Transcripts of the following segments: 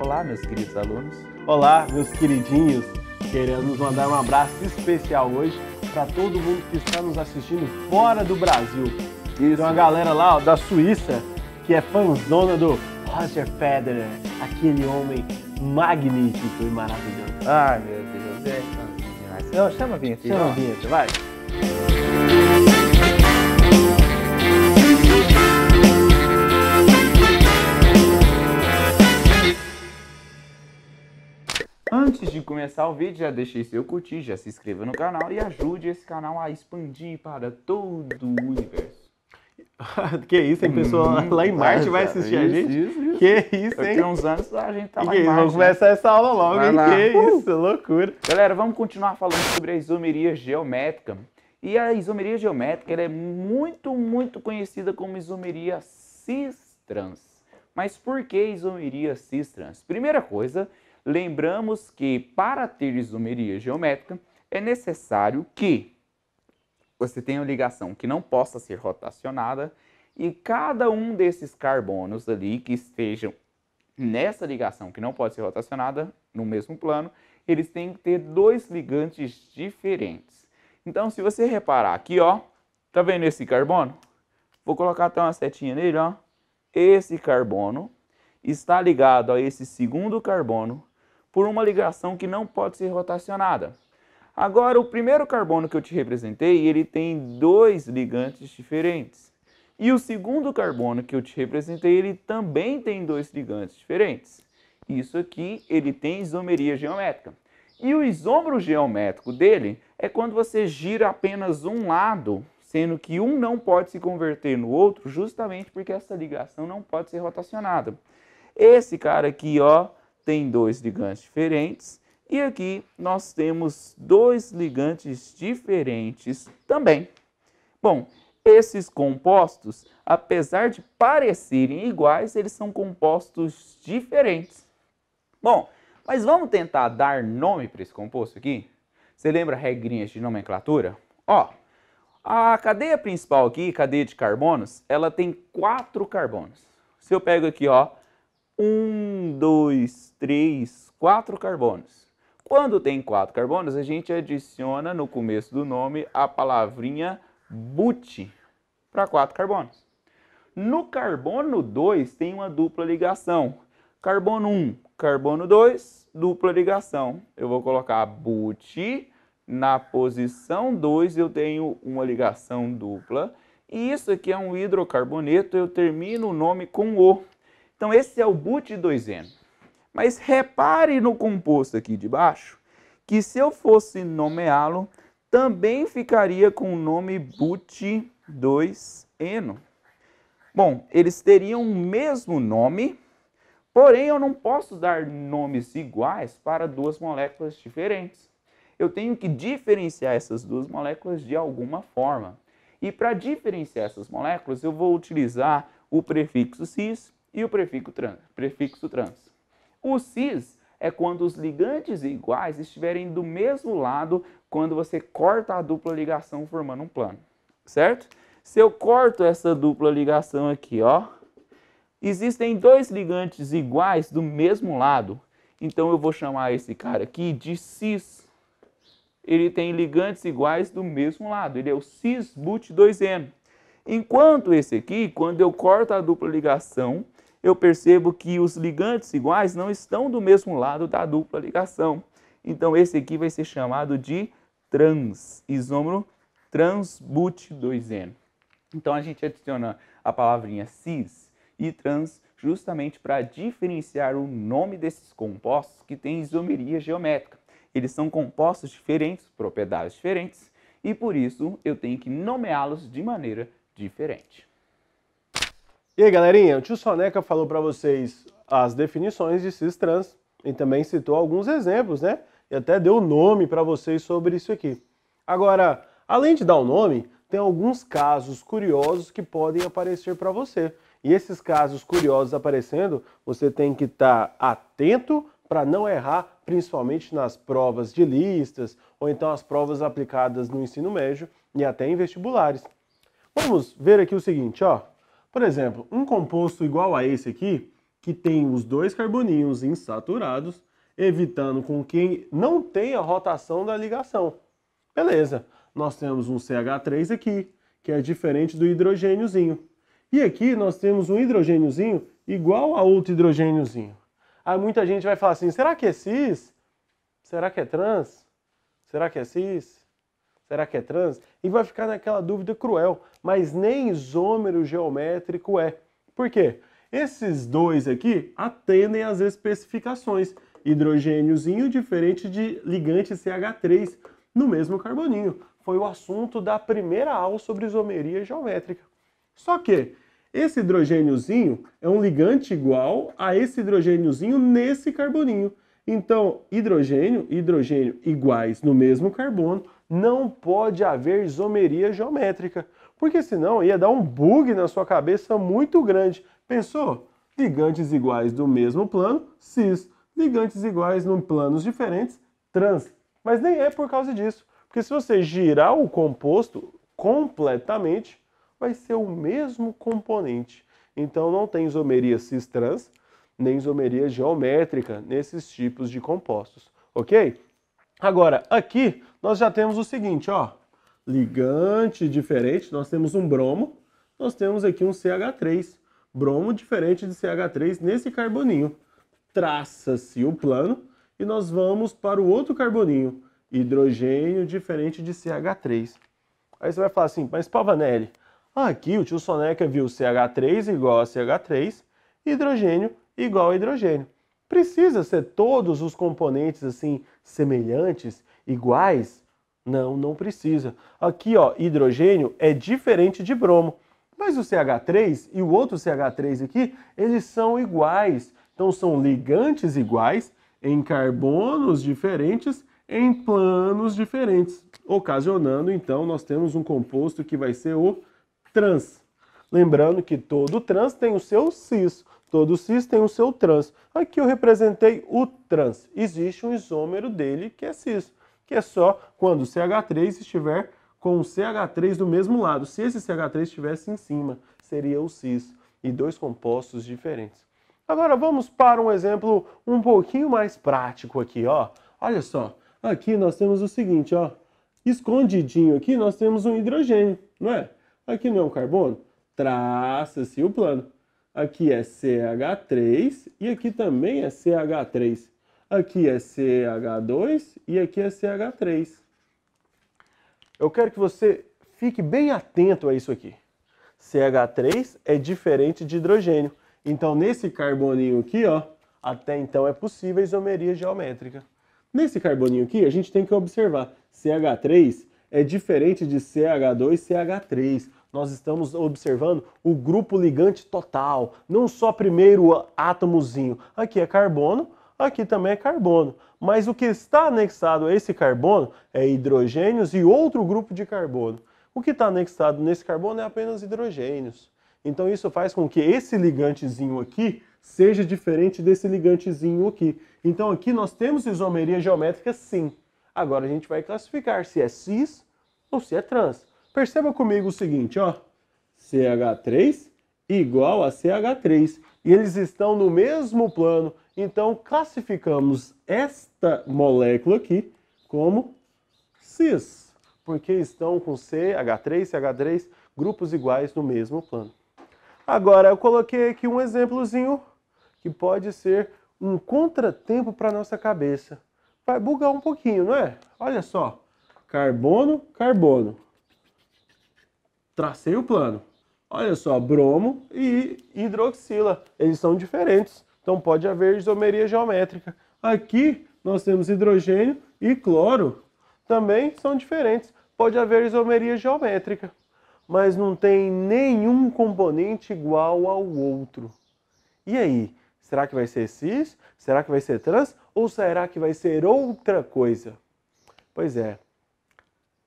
Olá, meus queridos alunos. Olá, meus queridinhos. Queremos mandar um abraço especial hoje para todo mundo que está nos assistindo fora do Brasil. Isso. Tem uma galera lá ó, da Suíça que é fãzona do Roger Federer, aquele homem magnífico e maravilhoso. Ai, meu Deus, é fãzinho demais. Não, chama a vinheta. Chama a vinheta, vai. Antes de começar o vídeo, já deixe seu curtir, já se inscreva no canal e ajude esse canal a expandir para todo o universo. que isso, hein, pessoal? Hum, lá em Marte vai assistir isso, a gente? Isso, isso. Que isso, hein? Daqui uns anos a gente tá que lá que em Marte. Vamos né? começar essa aula logo, vai hein? Lá. Que uh! isso, loucura. Galera, vamos continuar falando sobre a isomeria geométrica. E a isomeria geométrica ela é muito, muito conhecida como isomeria cis-trans. Mas por que isomeria cis-trans? Primeira coisa Lembramos que para ter isomeria geométrica é necessário que você tenha uma ligação que não possa ser rotacionada e cada um desses carbonos ali que estejam nessa ligação que não pode ser rotacionada no mesmo plano, eles têm que ter dois ligantes diferentes. Então, se você reparar aqui, ó, tá vendo esse carbono? Vou colocar até uma setinha nele, ó. Esse carbono está ligado a esse segundo carbono por uma ligação que não pode ser rotacionada. Agora, o primeiro carbono que eu te representei, ele tem dois ligantes diferentes. E o segundo carbono que eu te representei, ele também tem dois ligantes diferentes. Isso aqui, ele tem isomeria geométrica. E o isômero geométrico dele é quando você gira apenas um lado, sendo que um não pode se converter no outro, justamente porque essa ligação não pode ser rotacionada. Esse cara aqui, ó, tem dois ligantes diferentes. E aqui nós temos dois ligantes diferentes também. Bom, esses compostos, apesar de parecerem iguais, eles são compostos diferentes. Bom, mas vamos tentar dar nome para esse composto aqui? Você lembra regrinhas de nomenclatura? Ó, a cadeia principal aqui, cadeia de carbonos, ela tem quatro carbonos. Se eu pego aqui, ó, um, dois, três, quatro carbonos. Quando tem quatro carbonos, a gente adiciona no começo do nome a palavrinha bute para quatro carbonos. No carbono 2 tem uma dupla ligação. Carbono 1, um, carbono 2, dupla ligação. Eu vou colocar bute na posição 2 eu tenho uma ligação dupla. E isso aqui é um hidrocarboneto, eu termino o nome com O. Então esse é o but 2N. Mas repare no composto aqui de baixo, que se eu fosse nomeá-lo, também ficaria com o nome but 2Eno. Bom, eles teriam o mesmo nome, porém eu não posso dar nomes iguais para duas moléculas diferentes. Eu tenho que diferenciar essas duas moléculas de alguma forma. E para diferenciar essas moléculas, eu vou utilizar o prefixo cis e o prefixo trans. Prefixo trans. O cis é quando os ligantes iguais estiverem do mesmo lado quando você corta a dupla ligação formando um plano, certo? Se eu corto essa dupla ligação aqui, ó, existem dois ligantes iguais do mesmo lado, então eu vou chamar esse cara aqui de cis. Ele tem ligantes iguais do mesmo lado, ele é o cis but 2N. Enquanto esse aqui, quando eu corto a dupla ligação, eu percebo que os ligantes iguais não estão do mesmo lado da dupla ligação. Então esse aqui vai ser chamado de trans, isômero transbut 2N. Então a gente adiciona a palavrinha cis e trans justamente para diferenciar o nome desses compostos que têm isomeria geométrica. Eles são compostos diferentes, propriedades diferentes, e por isso eu tenho que nomeá-los de maneira diferente. E aí, galerinha, o tio Soneca falou para vocês as definições de cis trans e também citou alguns exemplos, né? E até deu nome para vocês sobre isso aqui. Agora, além de dar o um nome, tem alguns casos curiosos que podem aparecer para você. E esses casos curiosos aparecendo, você tem que estar tá atento para não errar, principalmente nas provas de listas ou então as provas aplicadas no ensino médio e até em vestibulares. Vamos ver aqui o seguinte, ó. Por exemplo, um composto igual a esse aqui, que tem os dois carboninhos insaturados, evitando com que não tenha rotação da ligação. Beleza, nós temos um CH3 aqui, que é diferente do hidrogêniozinho. E aqui nós temos um hidrogêniozinho igual a outro hidrogêniozinho. Aí muita gente vai falar assim, será que é cis? Será que é trans? Será que é cis? Será que é trans? E vai ficar naquela dúvida cruel, mas nem isômero geométrico é. Por quê? Esses dois aqui atendem às especificações. Hidrogêniozinho diferente de ligante CH3 no mesmo carboninho. Foi o assunto da primeira aula sobre isomeria geométrica. Só que esse hidrogêniozinho é um ligante igual a esse hidrogêniozinho nesse carboninho. Então, hidrogênio hidrogênio iguais no mesmo carbono, não pode haver isomeria geométrica, porque senão ia dar um bug na sua cabeça muito grande. Pensou? Ligantes iguais do mesmo plano, cis. Ligantes iguais em planos diferentes, trans. Mas nem é por causa disso, porque se você girar o composto completamente, vai ser o mesmo componente. Então não tem isomeria cis-trans, nem isomeria geométrica nesses tipos de compostos, ok? Agora, aqui nós já temos o seguinte, ó, ligante diferente, nós temos um bromo, nós temos aqui um CH3, bromo diferente de CH3 nesse carboninho. Traça-se o plano e nós vamos para o outro carboninho, hidrogênio diferente de CH3. Aí você vai falar assim, mas Pavanelli, aqui o tio Soneca viu CH3 igual a CH3, hidrogênio igual a hidrogênio. Precisa ser todos os componentes assim semelhantes, iguais? Não, não precisa. Aqui, ó, hidrogênio é diferente de bromo. Mas o CH3 e o outro CH3 aqui, eles são iguais. Então são ligantes iguais em carbonos diferentes em planos diferentes, ocasionando então nós temos um composto que vai ser o trans. Lembrando que todo trans tem o seu cis, Todo cis tem o seu trans. Aqui eu representei o trans. Existe um isômero dele que é cis, que é só quando o CH3 estiver com o CH3 do mesmo lado. Se esse CH3 estivesse em cima, seria o cis e dois compostos diferentes. Agora vamos para um exemplo um pouquinho mais prático aqui, ó. Olha só, aqui nós temos o seguinte, ó. Escondidinho aqui nós temos um hidrogênio, não é? Aqui não é um carbono? Traça-se o plano. Aqui é CH3 e aqui também é CH3. Aqui é CH2 e aqui é CH3. Eu quero que você fique bem atento a isso aqui. CH3 é diferente de hidrogênio. Então, nesse carboninho aqui, ó, até então é possível isomeria geométrica. Nesse carboninho aqui, a gente tem que observar, CH3 é diferente de CH2 e CH3 nós estamos observando o grupo ligante total, não só primeiro átomozinho. Aqui é carbono, aqui também é carbono. Mas o que está anexado a esse carbono é hidrogênios e outro grupo de carbono. O que está anexado nesse carbono é apenas hidrogênios. Então isso faz com que esse ligantezinho aqui seja diferente desse ligantezinho aqui. Então aqui nós temos isomeria geométrica sim. Agora a gente vai classificar se é cis ou se é trans. Perceba comigo o seguinte, ó. CH3 igual a CH3. E eles estão no mesmo plano. Então, classificamos esta molécula aqui como cis, porque estão com CH3, CH3, grupos iguais no mesmo plano. Agora, eu coloquei aqui um exemplozinho que pode ser um contratempo para nossa cabeça. Vai bugar um pouquinho, não é? Olha só, carbono, carbono. Tracei o plano. Olha só, bromo e hidroxila, eles são diferentes, então pode haver isomeria geométrica. Aqui nós temos hidrogênio e cloro, também são diferentes, pode haver isomeria geométrica, mas não tem nenhum componente igual ao outro. E aí, será que vai ser cis? Será que vai ser trans? Ou será que vai ser outra coisa? Pois é,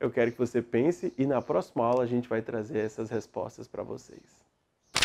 eu quero que você pense e na próxima aula a gente vai trazer essas respostas para vocês.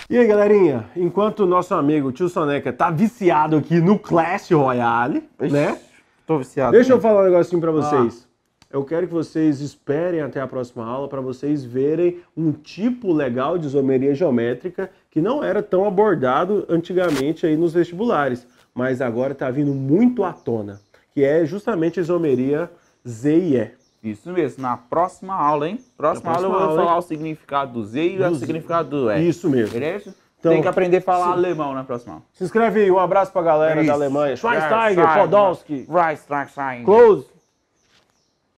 E aí, galerinha, enquanto o nosso amigo tio Soneca tá viciado aqui no Clash Royale, Ixi, né? Tô viciado. Deixa né? eu falar um negocinho para ah. vocês. Ah. Eu quero que vocês esperem até a próxima aula para vocês verem um tipo legal de isomeria geométrica que não era tão abordado antigamente aí nos vestibulares, mas agora está vindo muito à tona, que é justamente a isomeria Z e E. Isso mesmo, na próxima aula, hein? Próxima, próxima aula eu vou aula, falar hein? o significado do Z e do o significado do E. Isso mesmo. Beleza? Então, Tem que aprender a falar se... alemão na próxima aula. Se inscreve aí, um abraço pra galera da Alemanha. Schweinsteiger, Podolski. Reis, Close.